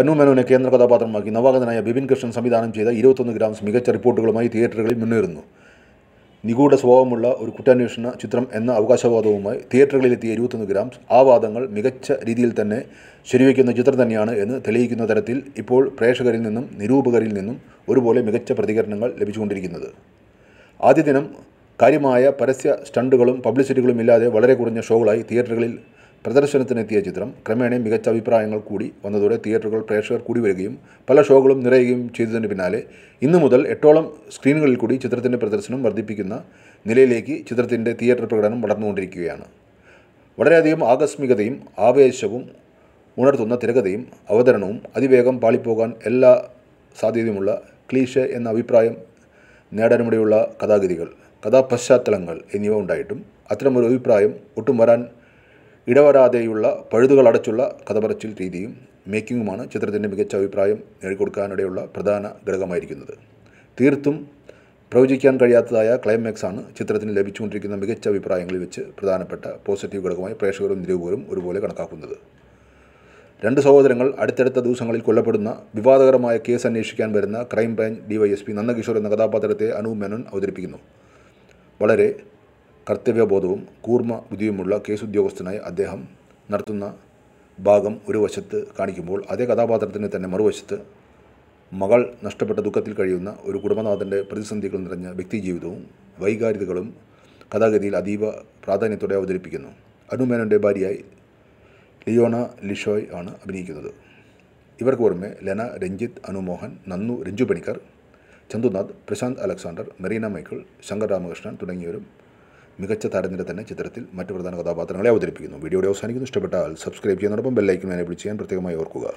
അനുമനുവിനെ കേന്ദ്ര കഥാപാത്രമാക്കി നവാഗതനായ ബിപിൻ കൃഷ്ണൻ സംവിധാനം ചെയ്ത ഇരുപത്തൊന്ന് ഗ്രാംസ് മികച്ച റിപ്പോർട്ടുകളുമായി തിയേറ്ററുകളിൽ മുന്നേറുന്നു നിഗൂഢ സ്വഭാവമുള്ള ഒരു കുറ്റാന്വേഷണ ചിത്രം എന്ന അവകാശവാദവുമായി തിയേറ്ററുകളിലെത്തിയ ഇരുപത്തൊന്ന് ഗ്രാംസ് ആ വാദങ്ങൾ മികച്ച രീതിയിൽ തന്നെ ശരിവയ്ക്കുന്ന ചിത്രം തന്നെയാണ് എന്ന് തെളിയിക്കുന്ന തരത്തിൽ ഇപ്പോൾ പ്രേക്ഷകരിൽ നിന്നും നിരൂപകരിൽ നിന്നും ഒരുപോലെ മികച്ച പ്രതികരണങ്ങൾ ലഭിച്ചുകൊണ്ടിരിക്കുന്നത് ആദ്യ ദിനം കാര്യമായ പരസ്യ സ്റ്റണ്ടുകളും പബ്ലിസിറ്റികളും ഇല്ലാതെ വളരെ കുറഞ്ഞ ഷോകളായി തിയേറ്ററുകളിൽ പ്രദർശനത്തിനെത്തിയ ചിത്രം ക്രമേണ മികച്ച അഭിപ്രായങ്ങൾ കൂടി വന്നതോടെ തിയേറ്ററുകൾ പ്രേക്ഷകർ കൂടി വരികയും പല ഷോകളും നിറയുകയും ചെയ്തതിന് പിന്നാലെ ഇന്നു മുതൽ എട്ടോളം സ്ക്രീനുകളിൽ കൂടി ചിത്രത്തിൻ്റെ പ്രദർശനം വർദ്ധിപ്പിക്കുന്ന നിലയിലേക്ക് ചിത്രത്തിൻ്റെ തിയേറ്റർ പ്രകടനം വളർന്നുകൊണ്ടിരിക്കുകയാണ് വളരെയധികം ആകസ്മികതയും ആവേശവും ഉണർത്തുന്ന തിരകഥയും അവതരണവും അതിവേഗം പാളിപ്പോകാൻ എല്ലാ സാധ്യതയുമുള്ള ക്ലീഷ എന്ന അഭിപ്രായം നേടാനുമിടെയുള്ള കഥാഗതികൾ കഥാപശ്ചാത്തലങ്ങൾ എന്നിവ ഉണ്ടായിട്ടും അത്തരമൊരു അഭിപ്രായം ഒട്ടും വരാൻ ഇടവരാതെയുള്ള പഴുതുകൾ അടച്ചുള്ള കഥപറച്ചിൽ രീതിയും മേക്കിങ്ങുമാണ് ചിത്രത്തിൻ്റെ മികച്ച അഭിപ്രായം നേടിക്കൊടുക്കാനിടയുള്ള പ്രധാന ഘടകമായിരിക്കുന്നത് തീർത്തും പ്രവചിക്കാൻ കഴിയാത്തതായ ക്ലൈമാക്സ് ആണ് ചിത്രത്തിന് ലഭിച്ചുകൊണ്ടിരിക്കുന്ന മികച്ച അഭിപ്രായങ്ങളിൽ വെച്ച് പ്രധാനപ്പെട്ട പോസിറ്റീവ് ഘടകമായി പ്രേക്ഷകരും നിരൂപകരും ഒരുപോലെ കണക്കാക്കുന്നത് രണ്ട് സഹോദരങ്ങൾ അടുത്തടുത്ത ദിവസങ്ങളിൽ കൊല്ലപ്പെടുന്ന വിവാദകരമായ കേസ് അന്വേഷിക്കാൻ വരുന്ന ക്രൈം ബ്രാഞ്ച് ഡിവൈഎസ്പി നന്ദകിഷോർ എന്ന കഥാപാത്രത്തെ അനൂപ് മേനോൻ അവതരിപ്പിക്കുന്നു വളരെ കർത്തവ്യബോധവും കൂർമ്മ ബുദ്ധിയുമുള്ള കേസ് ഉദ്യോഗസ്ഥനായി അദ്ദേഹം നടത്തുന്ന ഭാഗം ഒരു വശത്ത് കാണിക്കുമ്പോൾ അതേ കഥാപാത്രത്തിന് തന്നെ മറുവശത്ത് മകൾ നഷ്ടപ്പെട്ട ദുഃഖത്തിൽ കഴിയുന്ന ഒരു കുടുംബനാഥൻ്റെ പ്രതിസന്ധികൾ നിറഞ്ഞ വ്യക്തിജീവിതവും വൈകാരികതകളും കഥാഗതിയിൽ അതീവ പ്രാധാന്യത്തോടെ അവതരിപ്പിക്കുന്നു അനുമേനോൻ്റെ ഭാര്യയായി ലിയോണ ലിഷോയ് ആണ് അഭിനയിക്കുന്നത് ഇവർക്ക് പുറമെ ലെന രഞ്ജിത്ത് അനുമോഹൻ നന്നു രഞ്ജു പണിക്കർ ചന്തുനാഥ് പ്രശാന്ത് അലക്സാണ്ടർ മെറീന മൈക്കിൾ ശങ്കർ രാമകൃഷ്ണൻ തുടങ്ങിയവരും മികച്ച താരത്തിൻ്റെ തന്നെ ചിത്രത്തിൽ മറ്റു പ്രധാന കഥാപാത്രങ്ങളെ അവതരിപ്പിക്കുന്നു വീഡിയോയുടെ അവസാനിക്കുന്നു ഇഷ്ടപ്പെട്ടാൽ സബ്സ്ക്രൈബ് ചെയ്യുന്നതോടൊപ്പം ബെല്ലൈക്കും എനേബിൾ ചെയ്യാൻ പ്രത്യേകമായി ഓർക്കുക